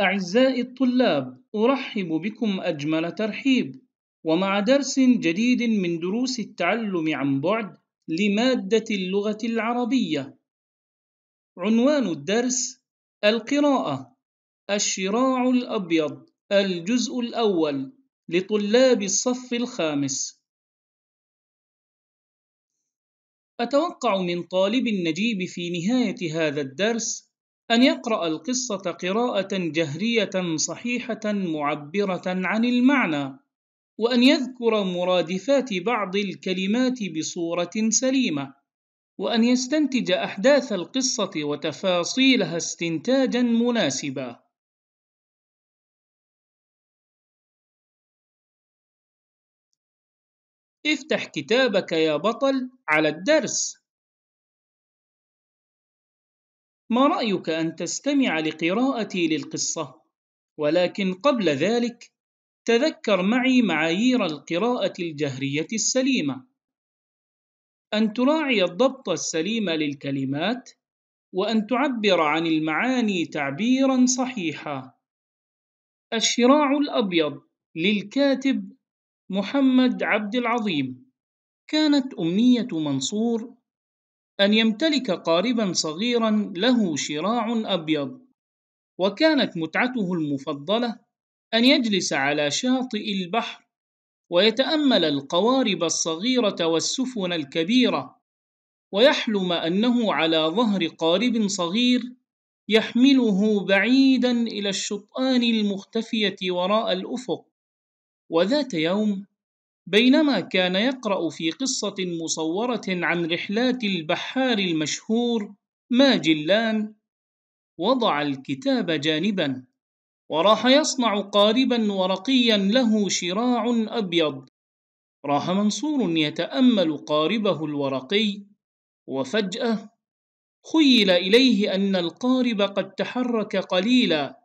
أعزائي الطلاب أرحب بكم أجمل ترحيب ومع درس جديد من دروس التعلم عن بعد لمادة اللغة العربية عنوان الدرس القراءة الشراع الأبيض الجزء الأول لطلاب الصف الخامس أتوقع من طالب النجيب في نهاية هذا الدرس أن يقرأ القصة قراءة جهرية صحيحة معبرة عن المعنى، وأن يذكر مرادفات بعض الكلمات بصورة سليمة، وأن يستنتج أحداث القصة وتفاصيلها استنتاجًا مناسبًا. افتح كتابك يا بطل على الدرس ما رايك ان تستمع لقراءتي للقصه ولكن قبل ذلك تذكر معي معايير القراءه الجهريه السليمه ان تراعي الضبط السليم للكلمات وان تعبر عن المعاني تعبيرا صحيحا الشراع الابيض للكاتب محمد عبد العظيم كانت امنيه منصور أن يمتلك قاربا صغيرا له شراع أبيض وكانت متعته المفضلة أن يجلس على شاطئ البحر ويتأمل القوارب الصغيرة والسفن الكبيرة ويحلم أنه على ظهر قارب صغير يحمله بعيدا إلى الشطآن المختفية وراء الأفق وذات يوم بينما كان يقرأ في قصة مصورة عن رحلات البحار المشهور ماجلان وضع الكتاب جانبا وراح يصنع قاربا ورقيا له شراع أبيض راح منصور يتأمل قاربه الورقي وفجأة خيل إليه أن القارب قد تحرك قليلا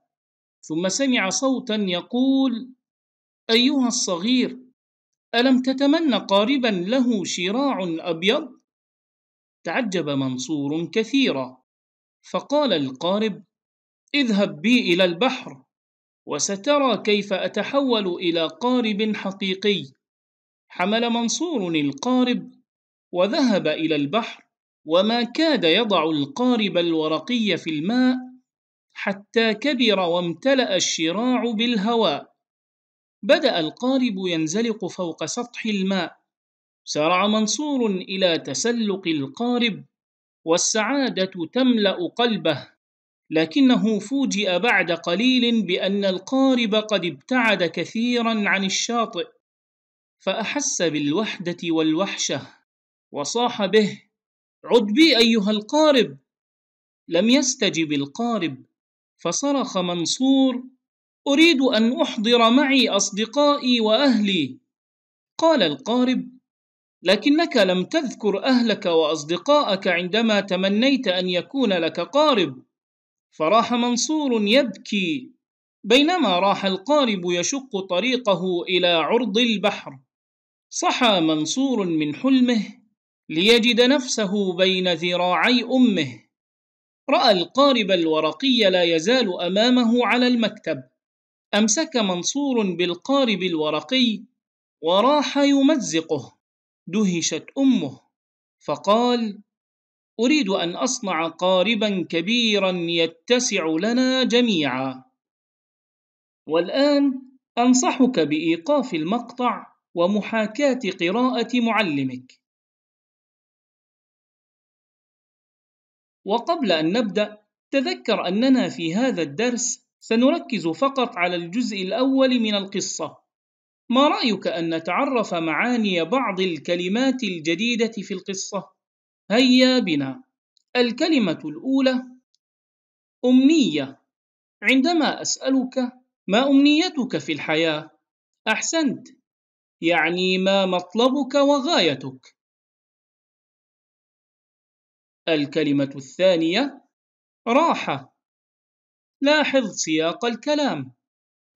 ثم سمع صوتا يقول أيها الصغير ألم تتمن قاربا له شراع أبيض؟ تعجب منصور كثيرا فقال القارب اذهب بي إلى البحر وسترى كيف أتحول إلى قارب حقيقي حمل منصور القارب وذهب إلى البحر وما كاد يضع القارب الورقي في الماء حتى كبر وامتلأ الشراع بالهواء بدأ القارب ينزلق فوق سطح الماء سرع منصور إلى تسلق القارب والسعادة تملأ قلبه لكنه فوجئ بعد قليل بأن القارب قد ابتعد كثيرا عن الشاطئ فأحس بالوحدة والوحشة وصاح به عد بي أيها القارب لم يستجب القارب فصرخ منصور أريد أن أحضر معي أصدقائي وأهلي قال القارب لكنك لم تذكر أهلك وأصدقائك عندما تمنيت أن يكون لك قارب فراح منصور يبكي بينما راح القارب يشق طريقه إلى عرض البحر صحى منصور من حلمه ليجد نفسه بين ذراعي أمه رأى القارب الورقي لا يزال أمامه على المكتب أمسك منصور بالقارب الورقي وراح يمزقه دهشت أمه فقال أريد أن أصنع قاربا كبيرا يتسع لنا جميعا والآن أنصحك بإيقاف المقطع ومحاكاة قراءة معلمك وقبل أن نبدأ تذكر أننا في هذا الدرس سنركز فقط على الجزء الأول من القصة ما رأيك أن نتعرف معاني بعض الكلمات الجديدة في القصة؟ هيا بنا الكلمة الأولى أمنية عندما أسألك ما أمنيتك في الحياة؟ أحسنت يعني ما مطلبك وغايتك الكلمة الثانية راحة لاحظ سياق الكلام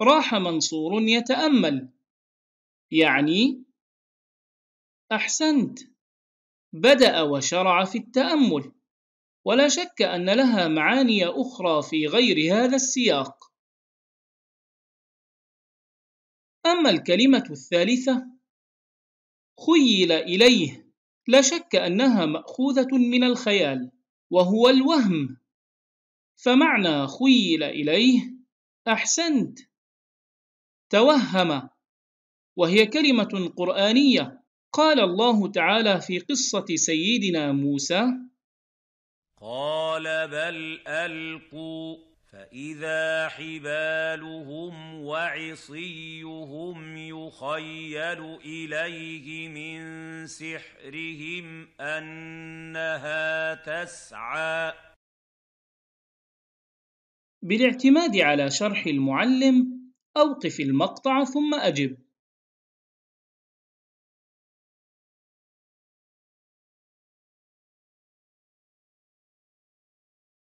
راح منصور يتأمل يعني أحسنت بدأ وشرع في التأمل ولا شك أن لها معاني أخرى في غير هذا السياق أما الكلمة الثالثة خيل إليه لا شك أنها مأخوذة من الخيال وهو الوهم فمعنى خيل إليه أحسنت توهم وهي كلمة قرآنية قال الله تعالى في قصة سيدنا موسى قال بل ألقوا فإذا حبالهم وعصيهم يخيل إليه من سحرهم أنها تسعى بالاعتماد على شرح المعلم أوقف المقطع ثم أجب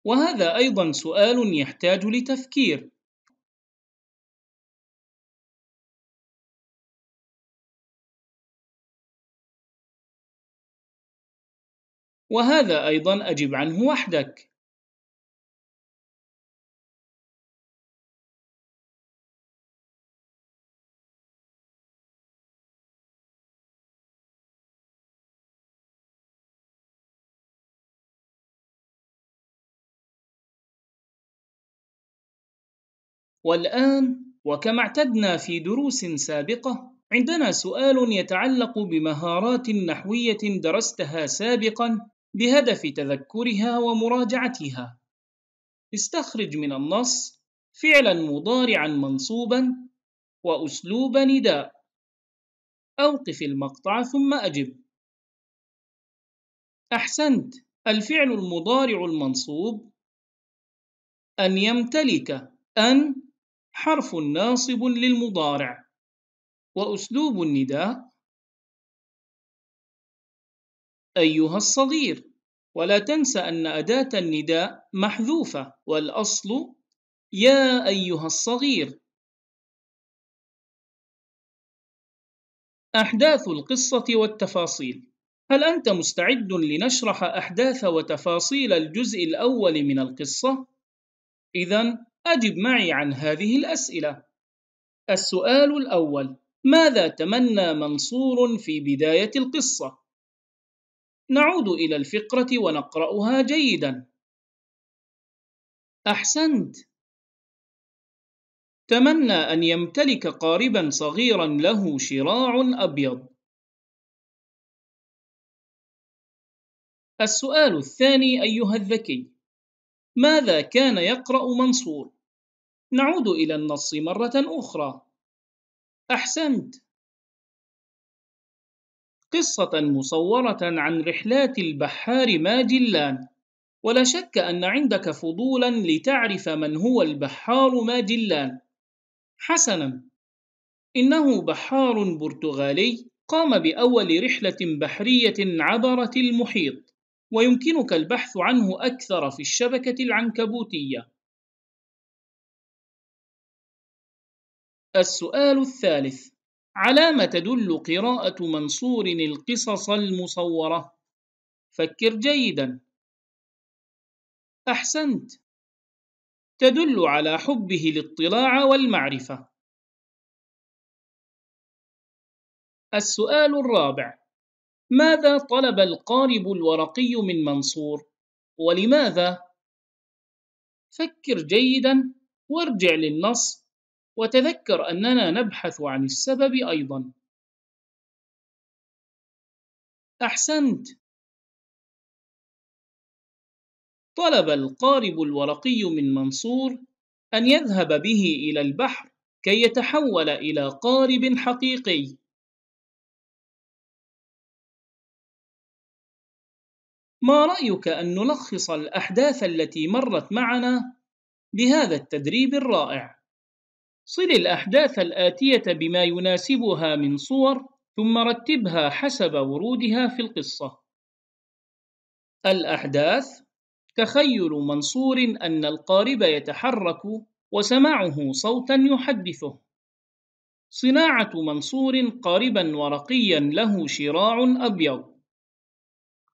وهذا أيضا سؤال يحتاج لتفكير وهذا أيضا أجب عنه وحدك والآن وكما اعتدنا في دروس سابقة عندنا سؤال يتعلق بمهارات نحوية درستها سابقا بهدف تذكرها ومراجعتها استخرج من النص فعلا مضارعا منصوبا وأسلوب نداء أوقف المقطع ثم أجب أحسنت الفعل المضارع المنصوب أن يمتلك أن حرف ناصب للمضارع وأسلوب النداء أيها الصغير ولا تنسى أن أداة النداء محذوفة والأصل يا أيها الصغير أحداث القصة والتفاصيل هل أنت مستعد لنشرح أحداث وتفاصيل الجزء الأول من القصة؟ إذا أجب معي عن هذه الأسئلة. السؤال الأول: ماذا تمنى منصور في بداية القصة؟ نعود إلى الفقرة ونقرأها جيدا. أحسنت. تمنى أن يمتلك قاربا صغيرا له شراع أبيض. السؤال الثاني أيها الذكي: ماذا كان يقرأ منصور؟ نعود إلى النص مرة أخرى. أحسنت. قصة مصورة عن رحلات البحار ماجلان، ولا شك أن عندك فضولا لتعرف من هو البحار ماجلان. حسنا، إنه بحار برتغالي قام بأول رحلة بحرية عبرت المحيط. ويمكنك البحث عنه أكثر في الشبكة العنكبوتية. السؤال الثالث: على ما تدل قراءة منصور القصص المصورة؟ فكر جيدًا. أحسنت. تدل على حبه الاطلاع والمعرفة. السؤال الرابع: ماذا طلب القارب الورقي من منصور ولماذا فكر جيدا وارجع للنص وتذكر اننا نبحث عن السبب ايضا احسنت طلب القارب الورقي من منصور ان يذهب به الى البحر كي يتحول الى قارب حقيقي ما رأيك أن نلخص الأحداث التي مرت معنا بهذا التدريب الرائع؟ صل الأحداث الآتية بما يناسبها من صور ثم رتبها حسب ورودها في القصة. الأحداث تخيل منصور أن القارب يتحرك وسمعه صوتا يحدثه. صناعة منصور قاربا ورقيا له شراع أبيض.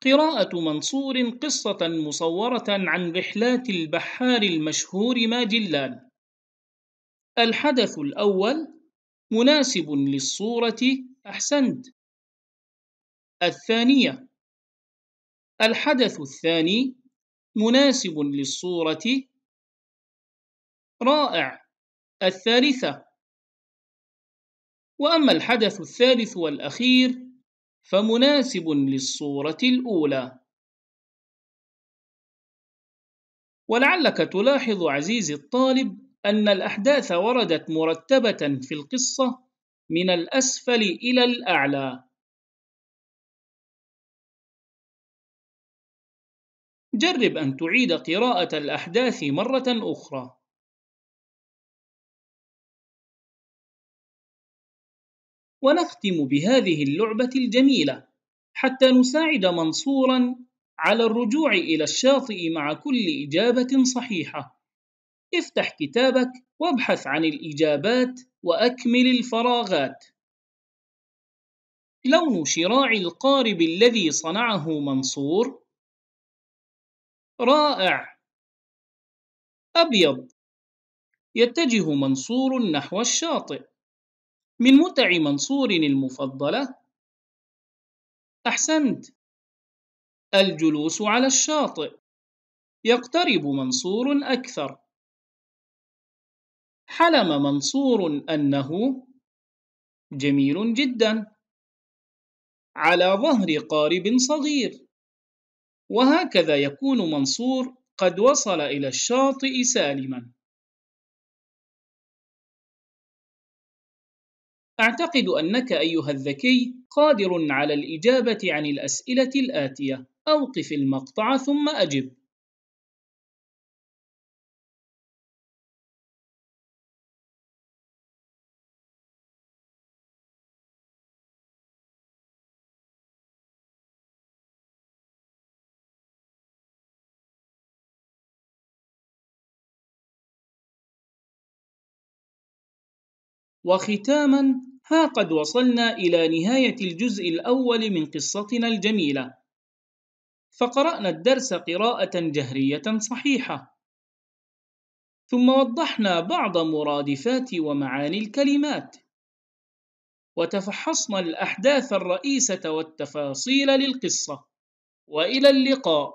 قراءة منصور قصة مصورة عن رحلات البحار المشهور ماجلان. الحدث الأول مناسب للصورة أحسنت. الثانية الحدث الثاني مناسب للصورة رائع. الثالثة وأما الحدث الثالث والأخير فمناسب للصورة الأولى ولعلك تلاحظ عزيزي الطالب أن الأحداث وردت مرتبة في القصة من الأسفل إلى الأعلى جرب أن تعيد قراءة الأحداث مرة أخرى ونختم بهذه اللعبة الجميلة حتى نساعد منصورا على الرجوع إلى الشاطئ مع كل إجابة صحيحة. افتح كتابك وابحث عن الإجابات وأكمل الفراغات. لون شراع القارب الذي صنعه منصور رائع أبيض يتجه منصور نحو الشاطئ من متع منصور المفضلة أحسنت الجلوس على الشاطئ يقترب منصور أكثر حلم منصور أنه جميل جدا على ظهر قارب صغير وهكذا يكون منصور قد وصل إلى الشاطئ سالما أعتقد أنك أيها الذكي قادر على الإجابة عن الأسئلة الآتية أوقف المقطع ثم أجب وختاما ها قد وصلنا إلى نهاية الجزء الأول من قصتنا الجميلة فقرأنا الدرس قراءة جهرية صحيحة ثم وضحنا بعض مرادفات ومعاني الكلمات وتفحصنا الأحداث الرئيسة والتفاصيل للقصة وإلى اللقاء